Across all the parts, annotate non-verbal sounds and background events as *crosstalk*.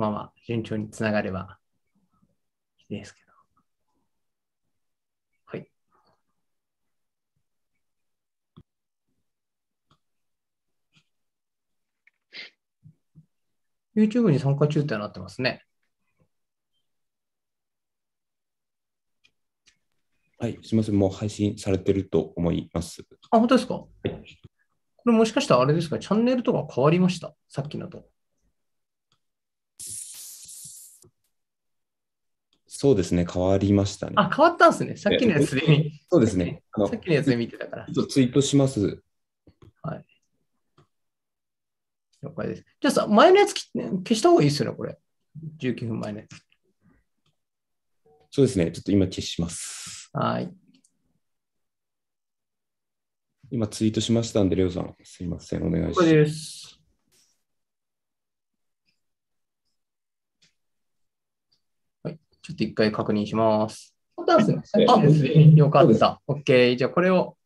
まま順調につながればいいですけど。はい。YouTube に参加中ってなってますね。はい、すみません、もう配信されてると思います。あ、本当ですか、はい、これもしかしたらあれですか、チャンネルとか変わりましたさっきのと。そうですね、変わりましたね。あ、変わったんですね。さっきのやつで見そうですね。*laughs* さっきのやつで見てたから。ちょっとツイートします。はい。了解です。じゃあさ、前のやつ消した方がいいですよね、これ。19分前のやつ。そうですね、ちょっと今消します。はい。今ツイートしましたんで、レオさん、すいません、お願いします。ちょっと一回確認します。あ、よかった。OK。じゃあこれを。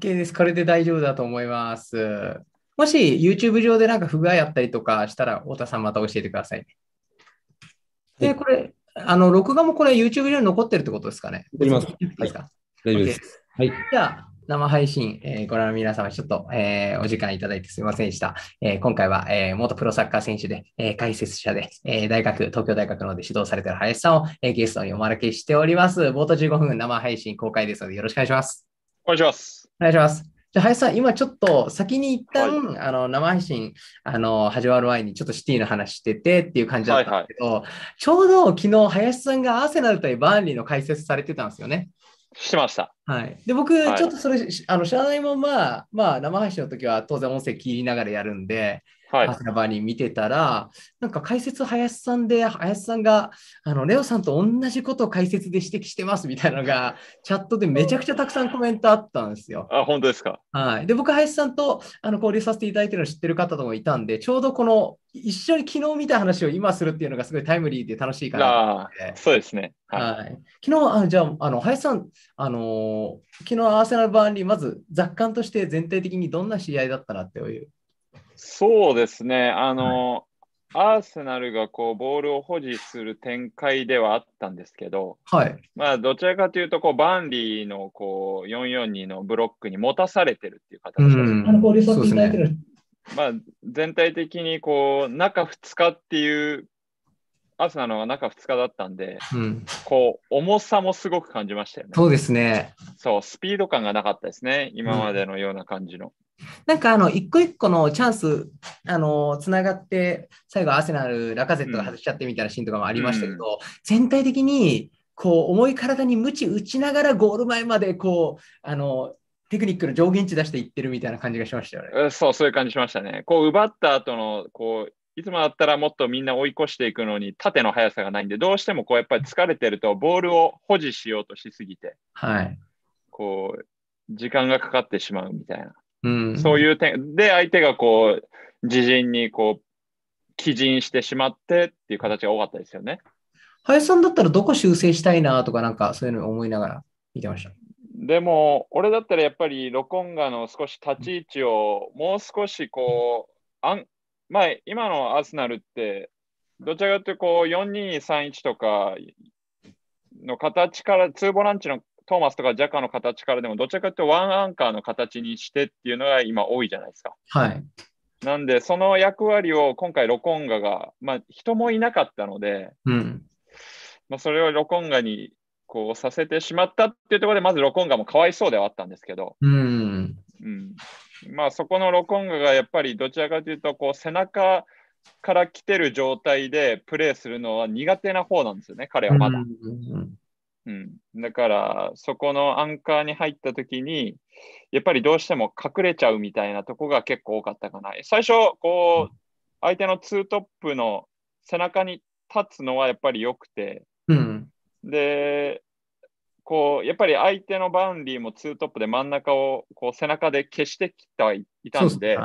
OK です。これで大丈夫だと思います。もし YouTube 上でなんか不具合あったりとかしたら、太田さんまた教えてくださいで、これ、あの、録画もこれ YouTube 上に残ってるってことですかね。大丈夫ですか、大丈夫です。はい。じゃあ、生配信、えー、ご覧の皆様、ちょっと、えー、お時間いただいてすみませんでした。えー、今回は、え元プロサッカー選手で、え解説者で、え大学、東京大学ので指導されている林さんを、えゲストにお招きしております。冒頭15分生配信公開ですので、よろしくお願いします。お願いします。お願いします。じゃ林さん、今ちょっと先に一旦、はい、あの生配信あの始まる前にちょっとシティの話しててっていう感じだったんですけど、はいはい、ちょうど昨日林さんがアーセナル対バーンリーの解説されてたんですよね。しました。はい、で僕、ちょっとそれあの知らないまま、まあ、生配信の時は当然音声切りながらやるんで、はい、ハーバに見てたら、なんか解説林さんで、林さんが、あの、レオさんと同じことを解説で指摘してますみたいなのが、チャットでめちゃくちゃたくさんコメントあったんですよ。あ、本当ですか。はい。で、僕、林さんとあの交流させていただいてるの知ってる方ともいたんで、ちょうどこの、一緒に昨日見た話を今するっていうのがすごいタイムリーで楽しいかなあそうですね。はい。昨日、あじゃあ、あの、林さん、あのー、昨日アーセナル・バーまず雑感として全体的にどんな試合だったなっていうそうですね、あの、はい、アーセナルがこうボールを保持する展開ではあったんですけど、はい、まあ、どちらかというとこう、バンリーのこう442のブロックに持たされてるっていう形です、うんまあ、全体的にこう中2日っていうアーセナルは中2日だったんで、うん、こう重さもすごく感じましたよね。そうですね。そう、スピード感がなかったですね、今までのような感じの。うんなんかあの、一個一個のチャンス、あの、つながって、最後アーセナル、ラカゼットが外しちゃってみたいなシーンとかもありましたけど、うん、全体的に、こう、重い体に鞭打ちながらゴール前まで、こう、あの、テクニックの上限値出していってるみたいな感じがしましたよね。そう、そういう感じしましたね。こう、奪った後の、こう、いつもだったらもっとみんな追い越していくのに縦の速さがないんで、どうしてもこうやっぱり疲れてるとボールを保持しようとしすぎて、はい、こう時間がかかってしまうみたいな。うん、そういう点で相手がこう自陣にこう起陣してしまってっていう形が多かったですよね。林さんだったらどこ修正したいなとかなんかそういうのを思いながら見てました。でも俺だったらやっぱりロコンガの少し立ち位置をもう少しこうあん、まあ、今のアスナルってどちらかというとこう4 2 3 1とかの形から2ボランチのトーマスとかジャカの形からでも、どちらかというとワンアンカーの形にしてっていうのが今多いじゃないですか。はい。なんで、その役割を今回ロコンガが、まあ、人もいなかったので、うん。まあ、それをロコンガにこうさせてしまったっていうところで、まずロコンガもかわいそうではあったんですけど、うん。うん、まあ、そこのロコンガがやっぱりどちらかというと、こう、背中、から来てる状態でプレーするのは苦手な方なんですよね、彼はまだ。うんうんうん、だからそこのアンカーに入った時にやっぱりどうしても隠れちゃうみたいなとこが結構多かったかな最初こう相手のツートップの背中に立つのはやっぱり良くて、うん、でこうやっぱり相手のバウンディもツートップで真ん中をこう背中で消してきてはいたんで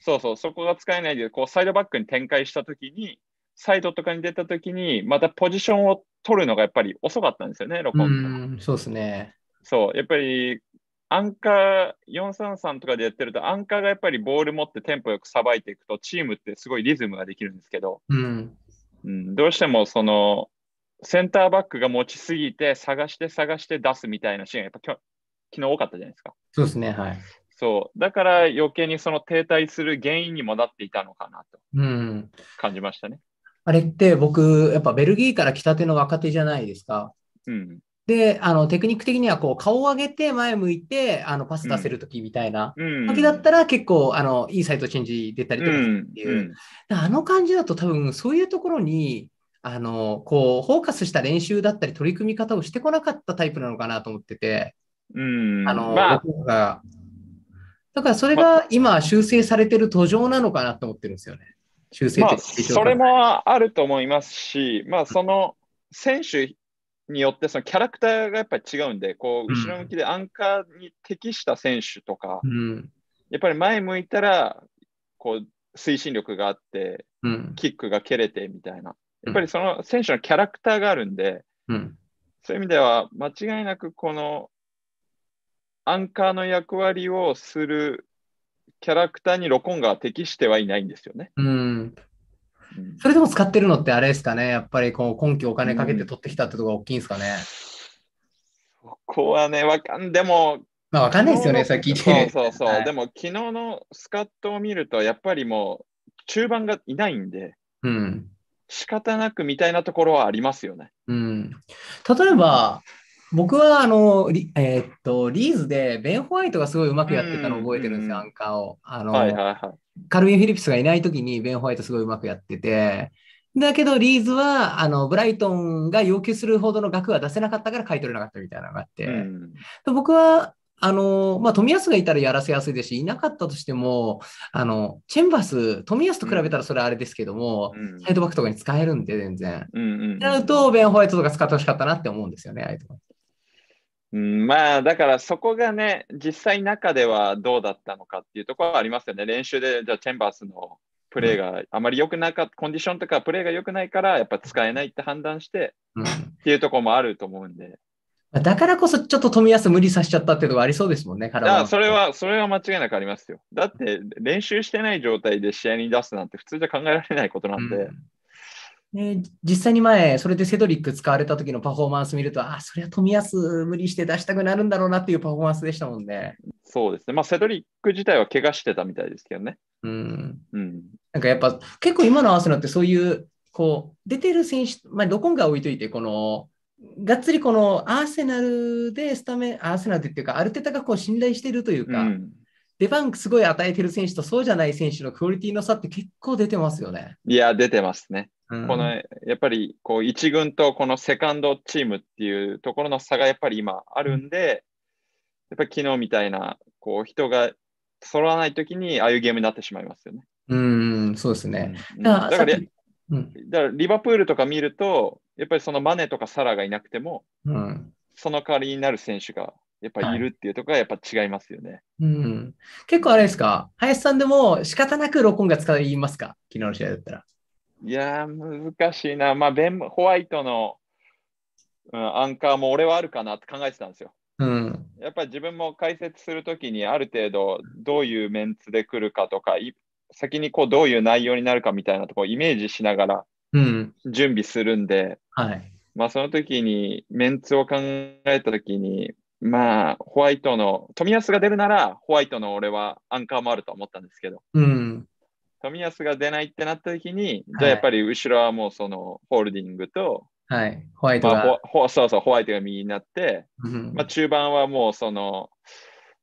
そうそうそこが使えないでこうサイドバックに展開した時にサイドとかに出たときに、またポジションを取るのがやっぱり遅かったんですよね、ロコンそうですね。そう、やっぱりアンカー、433とかでやってると、アンカーがやっぱりボール持ってテンポよくさばいていくと、チームってすごいリズムができるんですけど、うん、うん、どうしてもその、センターバックが持ちすぎて、探して探して出すみたいなシーンがやっぱきょ昨日多かったじゃないですか。そうですね、はい。そう。だから余計にその停滞する原因にもなっていたのかなと感じましたね。あれって僕、やっぱベルギーから来たての若手じゃないですか。うん、で、あの、テクニック的には、こう、顔を上げて、前向いて、あの、パス出せるときみたいな、わけだったら、結構、あの、いいサイトチェンジ出たりとかするっていう。うんうん、あの感じだと、多分、そういうところに、あの、こう、フォーカスした練習だったり、取り組み方をしてこなかったタイプなのかなと思ってて、うん、あの、まあ、僕が、だからそれが今修正されてる途上なのかなと思ってるんですよね。修正、まあ、それもあると思いますし、まあ、その選手によってそのキャラクターがやっぱり違うんで、こう後ろ向きでアンカーに適した選手とか、うん、やっぱり前向いたらこう推進力があって、うん、キックが蹴れてみたいな、やっぱりその選手のキャラクターがあるんで、うん、そういう意味では間違いなくこのアンカーの役割をするキャラクターにロコンが適してはいないんですよね。うん。それでも使ってるのってあれですかね、やっぱりこう今期お金かけて取ってきたってとこが大きいんですかね。そこはね、わかん、でも、まあわかんないですよね、それ聞いて。そうそうそう、はい、でも昨日のスカットを見ると、やっぱりもう中盤がいないんで、うん、仕方なくみたいなところはありますよね。うん、例えば、僕はあのリ,、えー、っとリーズでベン・ホワイトがすごいうまくやってたのを覚えてるんですよ、アンカーを。あの、はいはいはい、カルビン・フィリップスがいない時にベン・ホワイトすごいうまくやってて。だけど、リーズは、あの、ブライトンが要求するほどの額は出せなかったから買い取れなかったみたいなのがあって。うん、僕は、あの、まあ、富安がいたらやらせやすいですし、いなかったとしても、あの、チェンバス、富安と比べたらそれはあれですけども、うん、サイドバックとかに使えるんで、全然。うんうん、なると、ベン・ホワイトとか使ってほしかったなって思うんですよね、ああいとうん、まあだからそこがね、実際中ではどうだったのかっていうところはありますよね。練習でじゃあチェンバースのプレーがあまり良くなかった、コンディションとかプレーが良くないからやっぱ使えないって判断して、っていうところもあると思うんで。だからこそちょっと冨安無理させちゃったっていうのがありそうですもんね、体は。それは、それは間違いなくありますよ。だって練習してない状態で試合に出すなんて普通じゃ考えられないことなんで。うんで実際に前、それでセドリック使われた時のパフォーマンス見ると、ああ、そりゃ冨安無理して出したくなるんだろうなっていうパフォーマンスでしたもんね。そうですね。まあ、セドリック自体は怪我してたみたいですけどね。うん。うん、なんかやっぱ、結構今のーセナルってそういう、こう、出てる選手、まあ、どこが置いといて、この、がっつりこのアーセナルでスタメン、アーセナルっていうか、アルテタがこう信頼してるというか、うん、ンクすごい与えてる選手とそうじゃない選手のクオリティの差って結構出てますよね。いや、出てますね。このやっぱりこう1軍とこのセカンドチームっていうところの差がやっぱり今あるんで、やっぱり昨日みたいなこう人が揃わないときにああいうゲームになってしまいますよね。うん、そうですね。だから、だからリバプールとか見ると、やっぱりそのマネとかサラがいなくても、うん、その代わりになる選手がやっぱりいるっていうところがやっぱ違いますよね、はい、うん。結構あれですか、林さんでも仕方なく録音が使いますか、昨日の試合だったら。いや難しいな。まあ、ベン・ホワイトの、うん、アンカーも俺はあるかなって考えてたんですよ。うん、やっぱり自分も解説するときに、ある程度、どういうメンツで来るかとか、先にこうどういう内容になるかみたいなところをイメージしながら準備するんで、うん、はい、まあ、その時にメンツを考えた時に、まあ、ホワイトの、冨安が出るなら、ホワイトの俺はアンカーもあると思ったんですけど、うん、冨安が出ないってなった時に、じゃあやっぱり後ろはもうそのホールディングと、はい、ホワイトが、まあ、そうそう、ホワイトが右になって、まあ中盤はもうその、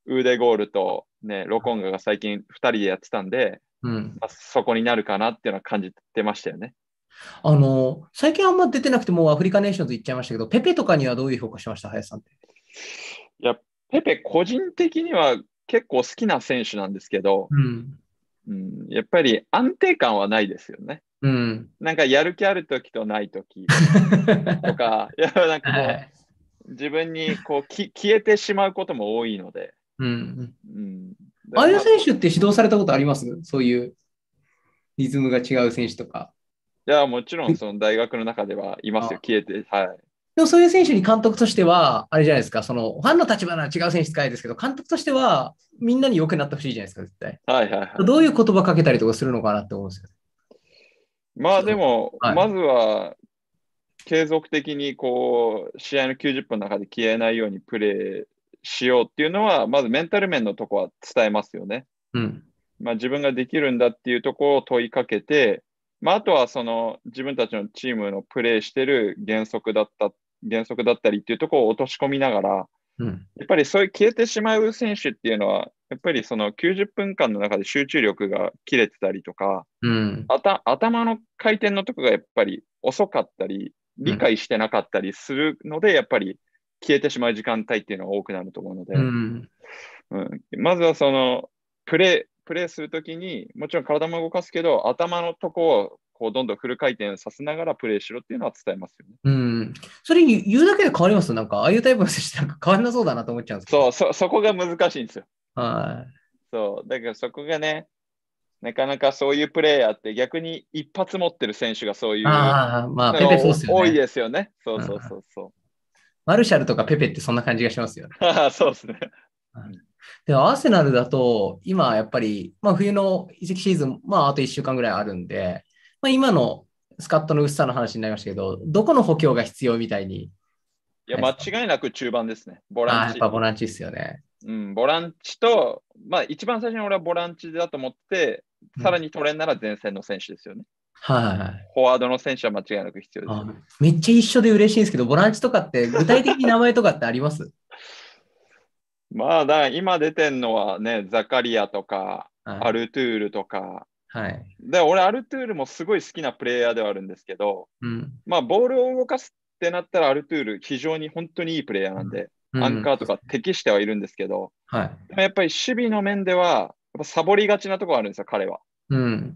腕ゴールと、ね、ロコンガが最近2人でやってたんで、うんまあ、そこになるかなっていうのは感じてましたよね。あの最近あんま出てなくて、もうアフリカネーションズ行っちゃいましたけど、ペペとかにはどういう評価しました、林さんって。いや、ペペ、個人的には結構好きな選手なんですけど、うん、うん、やっぱり安定感はないですよね。うん、なんかやる気ある時とない時とか、*laughs* いやなんかもう、はい、自分にこうき消えてしまうことも多いので。うん、うん、ああいう選手って指導されたことありますそういうリズムが違う選手とか。いや、もちろんその大学の中ではいますよ、消えて。はい。でもそういう選手に監督としては、あれじゃないですか、そのファンの立場なら違う選手使いですけど、監督としてはみんなに良くなってほしいじゃないですか、絶対。はいはい、はい、どういう言葉かけたりとかするのかなって思うんですよ。まあでも、はい、まずは継続的にこう試合の90分の中で消えないようにプレーしようっていうのは、まずメンタル面のとこは伝えますよね。うんまあ、自分ができるんだっていうとこを問いかけて、まあ、あとはその自分たちのチームのプレーしてる原則だった原則だったりっていうところを落とし込みながら、うん、やっぱりそういう消えてしまう選手っていうのは、やっぱりその90分間の中で集中力が切れてたりとか、うん、頭の回転のとこがやっぱり遅かったり、理解してなかったりするので、うん、やっぱり消えてしまう時間帯っていうのは多くなると思うので、うんまずはそのプレー、プレーするときに、もちろん体も動かすけど、頭のとこをこうどんどんフル回転させながらプレーしろっていうのは伝えますよね。うん。それ言うだけで変わりますなんか、ああいうタイプの選手なんか変わらなそうだなと思っちゃうんですけど。そう、そ、そこが難しいんですよ。はい。そう、だからそこがね、なかなかそういうプレーヤーって逆に一発持ってる選手がそういう。ああ、まあ、ペペそうですよね。多いですよね。そうそうそうそう。マルシャルとかペペってそんな感じがしますよね。*laughs* そうですね。で、アーセナルだと、今やっぱり、まあ冬の移籍シーズン、まああと1週間ぐらいあるんで、まあ、今のスカットの薄さの話になりましたけど、どこの補強が必要みたいに。いや、間違いなく中盤ですね。ボランチ。あやっぱボランチですよね。うん、ボランチと、まあ、一番最初に俺はボランチだと思って、さらに取れんなら前線の選手ですよね。はい、フォワードの選手は間違いなく必要です、ね、めっちゃ一緒で嬉しいんですけど、ボランチとかって具体的に名前とかってあります *laughs* まあ、だ今出てるのはね、ザカリアとか、アルトゥールとか、はい、で俺、アルトゥールもすごい好きなプレイヤーではあるんですけど、うん、まあ、ボールを動かすってなったら、アルトゥール、非常に本当にいいプレイヤーなんで、うん、アンカーとか適してはいるんですけど、はい、でもやっぱり守備の面では、やっぱサボりがちなところあるんですよ、彼は。うん、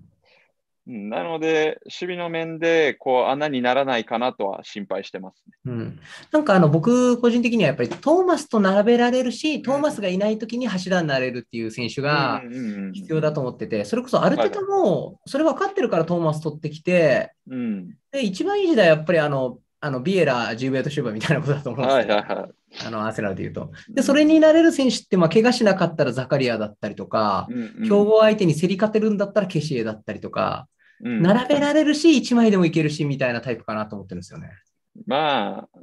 なので、守備の面でこう穴にならないかなとは心配してます、ね、うん、なんかあの僕、個人的にはやっぱりトーマスと並べられるし、トーマスがいないときに柱になれるっていう選手が必要だと思ってて、それこそある程度も、それ分かってるからトーマス取ってきて、うん、で一番いい時代はやっぱりあのあのビエラ、ジューベート・シューバーみたいなことだと思うんですはいはいはい、あのアーセナルでいうと。で、それになれる選手って、まあ、怪我しなかったらザカリアだったりとか、うんうん、強豪相手に競り勝てるんだったらケシエだったりとか、うん、並べられるし、1枚でもいけるしみたいなタイプかなと思ってるんですよね。まあ、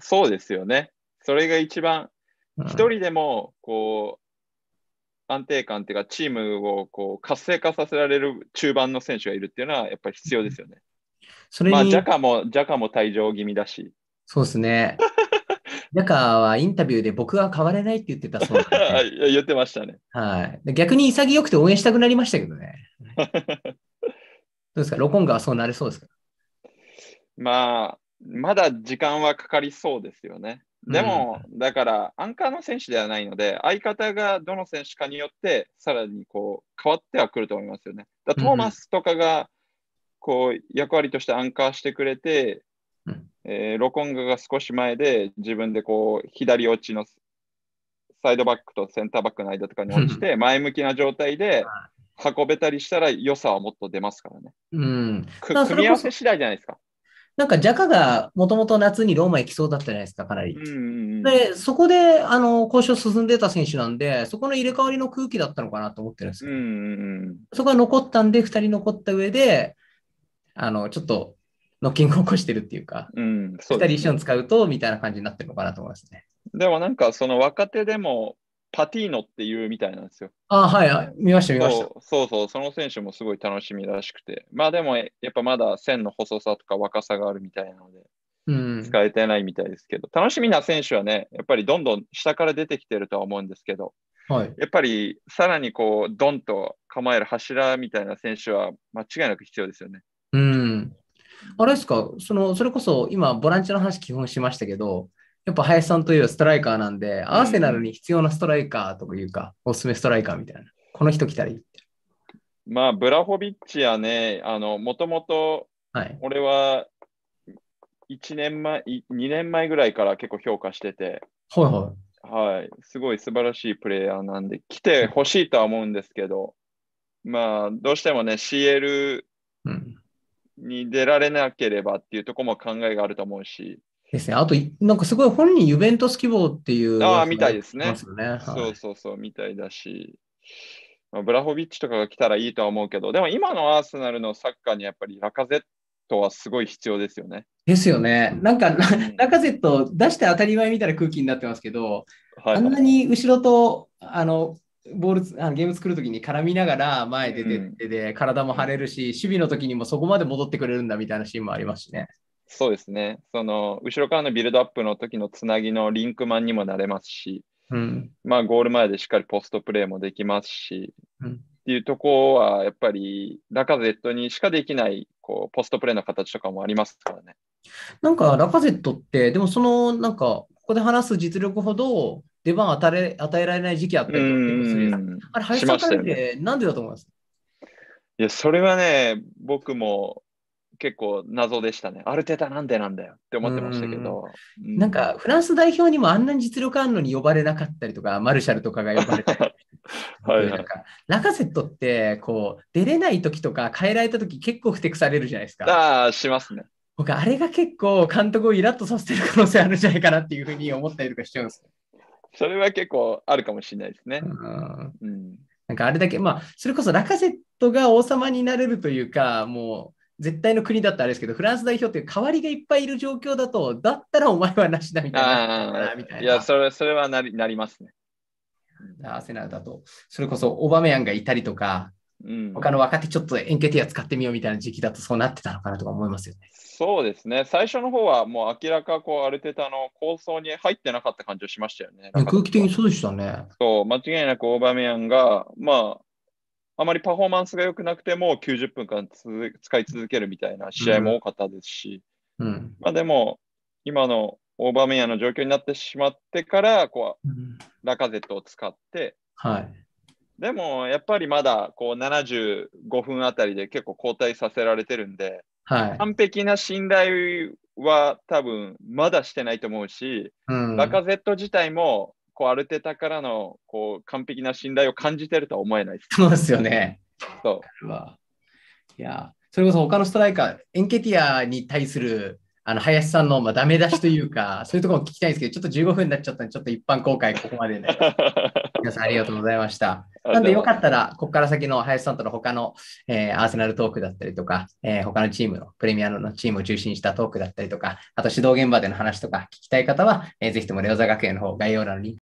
そうですよね。それが一番、一、人でもこう、安定感っていうか、チームをこう活性化させられる中盤の選手がいるっていうのは、やっぱり必要ですよね。それまあ、ジャカも、ジャカも退場気味だし。そうですね。*laughs* ジャカはインタビューで僕は変われないって言ってたそうなんで、ね、*laughs* 言ってましたね。はい。逆に潔くて応援したくなりましたけどね。*laughs* うですか、ロコンガはそうなれそうですかまあ、まだ時間はかかりそうですよね。でも、うん、だから、アンカーの選手ではないので、相方がどの選手かによって、さらにこう変わってはくると思いますよね。だトーマスとかが、こう、役割としてアンカーしてくれて、うん、えー、ロコンガが少し前で、自分でこう、左落ちのサイドバックとセンターバックの間とかに落ちて、前向きな状態で、運べたりしたら良さはもっと出ますからね。うん。組み合わせ次第じゃないですか。なんか、ジャカがもともと夏にローマ行きそうだったじゃないですか、かなり。で、そこで、あの、交渉進んでた選手なんで、そこの入れ替わりの空気だったのかなと思ってるんですよ。そこは残ったんで、2人残った上で、あの、ちょっと、ノッキングを起こしてるっていうか、うん、ね、2人一緒に使うと、みたいな感じになってるのかなと思いますね。でもなんか、その若手でも、パティーノっていうみたいなんですよ。あはいはい、見ました見ましたそう。そうその選手もすごい楽しみらしくて。まあでも、やっぱまだ線の細さとか若さがあるみたいなので、うん、使えてないみたいですけど、楽しみな選手はね、やっぱりどんどん下から出てきてるとは思うんですけど、はい、やっぱりさらにこう、ドンと構える柱みたいな選手は間違いなく必要ですよね。うん。あれですか、そのそれこそ今、ボランチの話、基本しましたけど、やっぱ林さんというストライカーなんで、アーセナルに必要なストライカーというか、おすすめストライカーみたいな、この人来たらいいって。まあ、ブラホビッチはね、あの、もともと、俺は1年前、2年前ぐらいから結構評価してて、はいはい。はい、すごい素晴らしいプレイヤーなんで、来てほしいとは思うんですけど、まあ、どうしてもね、CL に出られなければっていうところも考えがあると思うし、ですね。あと、なんかすごい本人ユベントス希望っていう、ね、ああ、みたいですね。すねはい、そうそうそう、みたいだし。まあ、ブラホビッチとかが来たらいいとは思うけど、でも今のアーセナルのサッカーにやっぱりラカゼットはすごい必要ですよね。ですよね。なんか、ラカゼット出して当たり前みたいな空気になってますけど、はいはい、あんなに後ろと、あの、ボールあのゲーム作るときに絡みながら前出てってで、うん、体も張れるし、守備のときにもそこまで戻ってくれるんだみたいなシーンもありますしね。そうですね、その後ろからのビルドアップの時のつなぎのリンクマンにもなれますし、うん、まあ、ゴール前でしっかりポストプレーもできますし、うん、っていうとこはやっぱりラカゼットにしかできないこうポストプレーの形とかもありますからね。なんかラカゼットって、でもそのなんかここで話す実力ほど出番与え与えられない時期あったりとかするあれ、林さんって、何なんでだと思いますいや、それはね、僕も結構謎でしたね。アルテタなんでなんだよって思ってましたけど。んなんかフランス代表にもあんなに実力あるのに呼ばれなかったりとか、マルシャルとかが呼ばれたり。*laughs* はい、はい、ラカセットってこう出れない時とか変えられた時結構ふてくされるじゃないですか。ああ、しますね。僕、あれが結構監督をイラッとさせてる可能性あるんじゃないかなっていうふうに思ったりとかしちゃうんですそれは結構あるかもしれないですね。うん、なんかあれだけ、まあ、それこそラカセットが王様になれるというか、も絶対の国だったらあれですけど、フランス代表って代わりがいっぱいいる状況だと、だったらお前はなしだみたいな。いないや、それそれはなりなりますね。アーセナルだと、それこそオバメヤンがいたりとか、うん、他の若手ちょっとエンケティア使ってみようみたいな時期だとそうなってたのかなとか思いますよね。そうですね、最初の方はもう明らかこうアルてたの構想に入ってなかった感じをしましたよね。空気的にそうでしたね。そう、間違いなくオバメヤンが、まあ、あまりパフォーマンスが良くなくても90分間使い続けるみたいな試合も多かったですし、うんうん、まあ、でも今のオーバーメイヤーの状況になってしまってからこう、うん、ラカゼットを使って、はい、でもやっぱりまだこう75分あたりで結構交代させられてるんで、はい、完璧な信頼は多分まだしてないと思うし、ラカゼット自体もこうアルテタからのこう完璧な信頼を感じてるとは思えないです。そうですよね。そう。いや、それこそ他のストライカー、エンケティアに対するあの林さんのまあダメ出しというか、*laughs* そういうところも聞きたいんですけど、ちょっと15分になっちゃったんで、ちょっと一般公開、ここまでね、*laughs* 皆さんありがとうございました。なんでよかったら、ここから先の林さんとの他の、えー、アーセナルトークだったりとか、えー、他のチームのプレミアのチームを中心にしたトークだったりとか、あと指導現場での話とか聞きたい方は、えー、ぜひともレオザ学園の方、概要欄に